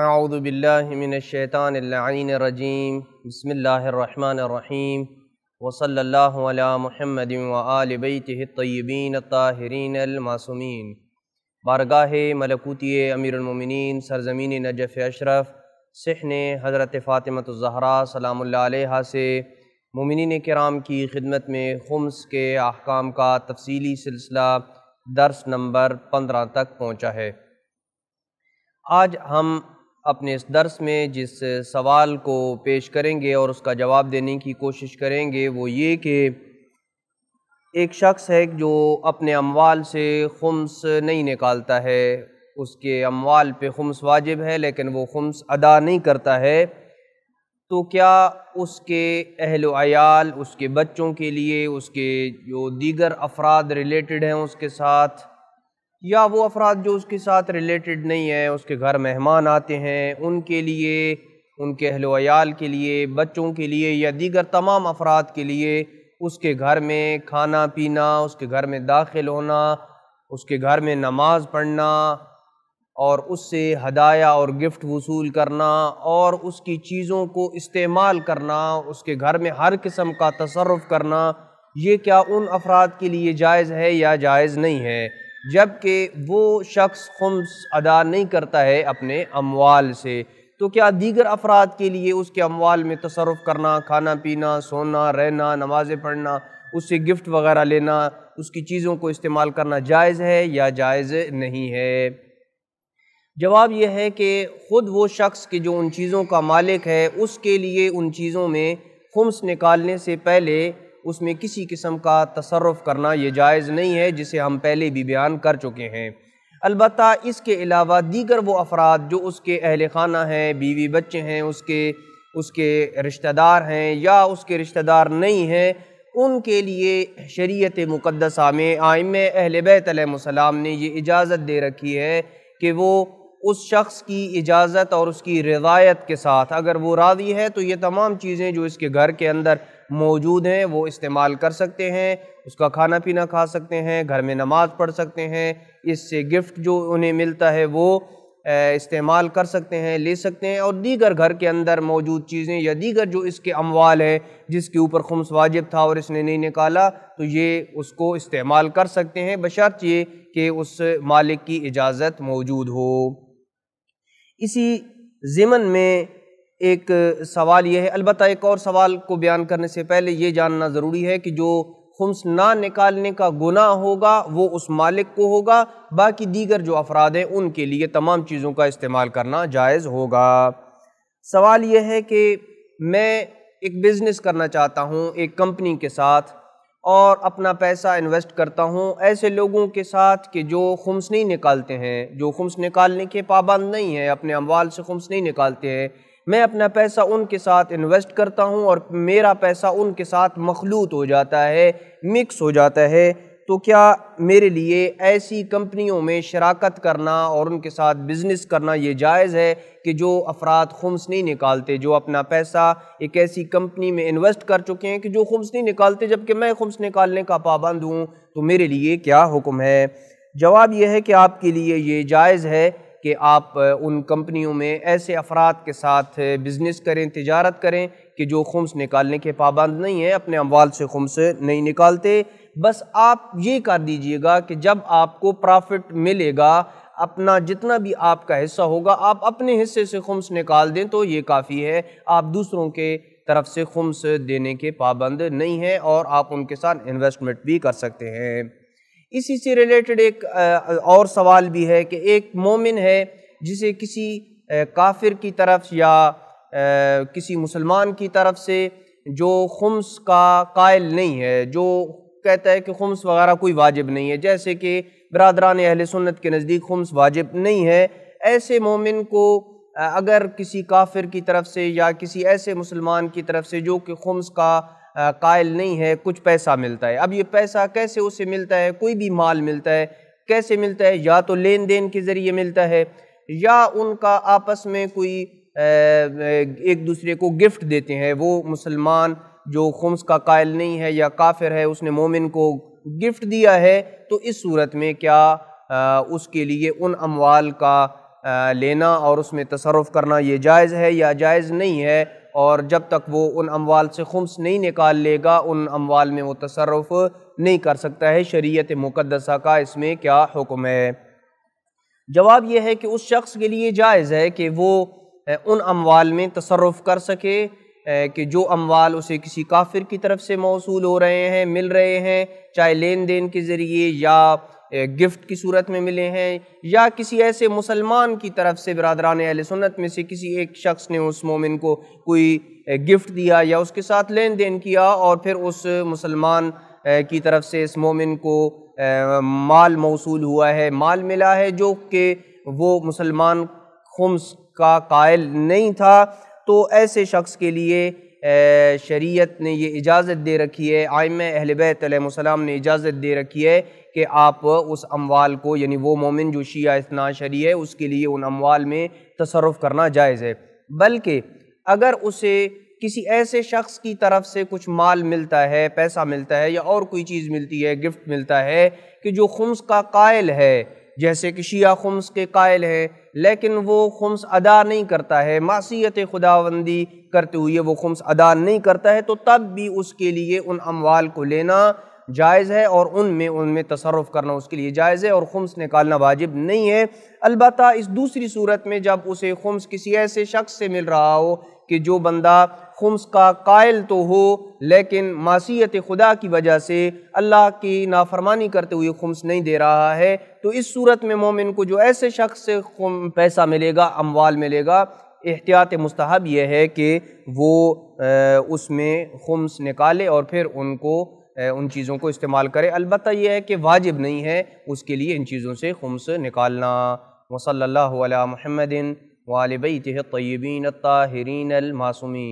रजीम बसमीम वसल्ला महमद वलबैतबीन ताहरीन अलमासूमीन बारगाह मलकूती अमीरमिन सरजमीन नजफ़ अशरफ सहन हज़रत फ़ातिमतज़हरा सलाम से ममिन कराम की खिदमत में खम्स के अहकाम का तफसीली सिलसिला दर्स नंबर पंद्रह तक पहुँचा है आज हम अपने इस दर्स में जिस सवाल को पेश करेंगे और उसका जवाब देने की कोशिश करेंगे वो ये कि एक शख्स है जो अपने अमवाल से खम्स नहीं निकालता है उसके अमवाल पे ख़ुम्स वाजिब है लेकिन वो खम्स अदा नहीं करता है तो क्या उसके अहल आयाल उसके बच्चों के लिए उसके जो दीगर अफराद रिलेटेड हैं उसके साथ या वो अफराद जो उसके साथ रिलेटेड नहीं है उसके घर मेहमान आते हैं उनके लिए उनके अहलोयाल के लिए बच्चों के लिए या दीगर तमाम अफराद के लिए उसके घर में खाना पीना उसके घर में दाखिल होना उसके घर में नमाज पढ़ना और उससे हदाया और गिफ्ट वसूल करना और उसकी चीज़ों को इस्तेमाल करना उसके घर में हर किस्म का तसरफ करना ये क्या उन अफराद के लिए जायज़ है या जायज़ नहीं है जबकि वो शख्स ख़ुम्स अदा नहीं करता है अपने अमवाल से तो क्या दीगर अफराद के लिए उसके अमवाल में तसरफ़ करना खाना पीना सोना रहना नमाज़ें पढ़ना उससे गिफ्ट वगैरह लेना उसकी चीज़ों को इस्तेमाल करना जायज़ है या जायज़ नहीं है जवाब यह है कि ख़ुद वो शख्स के जो उन चीज़ों का मालिक है उसके लिए उन चीज़ों में खम्स निकालने से पहले उसमें किसी किस्म का तसरफ़ करना ये जायज़ नहीं है जिसे हम पहले भी बयान कर चुके हैं अलबत् इसके अलावा दीगर वो अफराद जो उसके अहल खाना हैं बीवी बच्चे हैं उसके उसके रिश्तेदार हैं या उसके रिश्तेदार नहीं हैं उनके लिए शरीत मुक़दसा में आयम अहल बैतम ने ये इजाज़त दे रखी है कि वो उस शख्स की इजाज़त और उसकी रिवायत के साथ अगर वो राज़ी है तो ये तमाम चीज़ें जो इसके घर के अंदर मौजूद हैं वो इस्तेमाल कर सकते हैं उसका खाना पीना खा सकते हैं घर में नमाज पढ़ सकते हैं इससे गिफ्ट जो उन्हें मिलता है वो इस्तेमाल कर सकते हैं ले सकते हैं और दीगर घर के अंदर मौजूद चीज़ें या दीगर जो इसके अमवाल हैं जिसके ऊपर खुमस वाजिब था और इसने नहीं निकाला तो ये उसको इस्तेमाल कर सकते हैं बशर्त ये कि उस मालिक की इजाज़त मौजूद हो इसी ज़मन में एक सवाल यह है अलबत् एक और सवाल को बयान करने से पहले ये जानना ज़रूरी है कि जो खम्स ना निकालने का गुना होगा वो उस मालिक को होगा बाकी दीगर जो अफराद हैं उनके लिए तमाम चीज़ों का इस्तेमाल करना जायज़ होगा सवाल यह है कि मैं एक बिज़नेस करना चाहता हूँ एक कंपनी के साथ और अपना पैसा इन्वेस्ट करता हूँ ऐसे लोगों के साथ कि जो खम्स नहीं निकालते हैं जो खम्स निकालने के पाबंद नहीं है अपने अमवाल से ख़ुम्स नहीं निकालते हैं मैं अपना पैसा उनके साथ इन्वेस्ट करता हूँ और मेरा पैसा उनके साथ मखलूत हो जाता है मिक्स हो जाता है तो क्या मेरे लिए ऐसी कंपनियों में शराकत करना और उनके साथ बिज़नेस करना ये जायज़ है कि जो अफराद खुम्स नहीं निकालते जो अपना पैसा एक ऐसी कंपनी में इन्वेस्ट कर चुके हैं कि जो खुम्स नहीं निकालते जबकि मैं ख़ुम्स निकालने का पाबंद हूँ तो मेरे लिए क्या हुक्म है जवाब यह है कि आपके लिए ये जायज़ है कि आप उन कंपनियों में ऐसे अफराद के साथ बिज़नेस करें तजारत करें कि जो ख़ुम्स निकालने के पाबंद नहीं है अपने अमवाल से ख़ुम्स नहीं निकालते बस आप ये कर दीजिएगा कि जब आपको प्रॉफिट मिलेगा अपना जितना भी आपका हिस्सा होगा आप अपने हिस्से से ख़ुम्स निकाल दें तो ये काफ़ी है आप दूसरों के तरफ से ख़ुम्स देने के पाबंद नहीं हैं और आप उनके साथ इन्वेस्टमेंट भी कर सकते हैं इसी से रिलेटेड एक और सवाल भी है कि एक मोमिन है जिसे किसी काफिर की तरफ या किसी मुसलमान की तरफ से जो ख़ुम्स का कायल नहीं है जो कहता है कि खम्स वगैरह कोई वाजिब नहीं है जैसे कि बरदरान अहल सुन्नत के नज़दीक खुम्स वाजिब नहीं है ऐसे मोमिन को अगर किसी काफिर की तरफ से या किसी ऐसे मुसलमान की तरफ से जो कि खुम्स का कायल नहीं है कुछ पैसा मिलता है अब ये पैसा कैसे उसे मिलता है कोई भी माल मिलता है कैसे मिलता है या तो लेन देन के ज़रिए मिलता है या उनका आपस में कोई एक दूसरे को गिफ्ट देते हैं वो मुसलमान जो खुम्स का कायल नहीं है या काफिर है उसने मोमिन को गिफ्ट दिया है तो इस सूरत में क्या आ, उसके लिए उन अमवाल का आ, लेना और उसमें तसरफ़ करना ये जायज़ है या जायज़ नहीं है और जब तक वो उन अमवाल से ख़ुम्स नहीं निकाल लेगा उन अमवाल में वो तसरफ़ नहीं कर सकता है शरीयत मुकदसा का इसमें क्या हुक्म है जवाब यह है कि उस शख्स के लिए जायज़ है कि वो उन अमवाल में तसरफ़ कर सके कि जो अमवाल उसे किसी काफिर की तरफ से मौसू हो रहे हैं मिल रहे हैं चाहे लेन देन के ज़रिए या गिफ्ट की सूरत में मिले हैं या किसी ऐसे मुसलमान की तरफ से बरदरान अहल सुन्नत में से किसी एक शख्स ने उस मोमिन को कोई गिफ्ट दिया या उसके साथ लेन देन किया और फिर उस मुसलमान की तरफ से इस मोमिन को माल मौसू हुआ है माल मिला है जो कि वो मुसलमान खुम्स का कायल नहीं था तो ऐसे शख्स के लिए शरीयत ने ये इजाज़त दे रखी है आयम अहल बैतम ने इजाज़त दे रखी है कि आप उस अमवाल को यानी वो मोमिन जो शिया इतना शरी है उसके लिए उन अमवाल में तसरफ़ करना जायज़ है बल्कि अगर उसे किसी ऐसे शख्स की तरफ से कुछ माल मिलता है पैसा मिलता है या और कोई चीज़ मिलती है गिफ्ट मिलता है कि जो खुम्स का कायल है जैसे कि शिया ख़ुम्स के कायल है लेकिन वो ख़ुम्स अदा नहीं करता है मासीत खुदाबंदी करते हुए वो खम्स अदा नहीं करता है तो तब भी उसके लिए उन अमवाल को लेना जायज़ है और उनमें उनमें तसरफ़ करना उसके लिए जायज़ है और खुम्स निकालना वाजिब नहीं है अलबत् इस दूसरी सूरत में जब उसे खुम्स किसी ऐसे शख्स से मिल रहा हो कि जो बंदा खुम्स का कायल तो हो लेकिन मासीत खुदा की वजह से अल्लाह की नाफरमानी करते हुए खुम्स नहीं दे रहा है तो इस सूरत में मोमिन को जो ऐसे शख्स से पैसा मिलेगा अमवाल मिलेगा एहतियात मस्तहब यह है कि वो उसमें खुम्स निकाले और फिर उनको उन चीज़ों को इस्तेमाल करें अलबत् यह है कि वाजिब नहीं है उसके लिए इन चीज़ों से खुम्स निकालना वसल महमदिन वालबई तयबीन ताहरीन अलमासुमी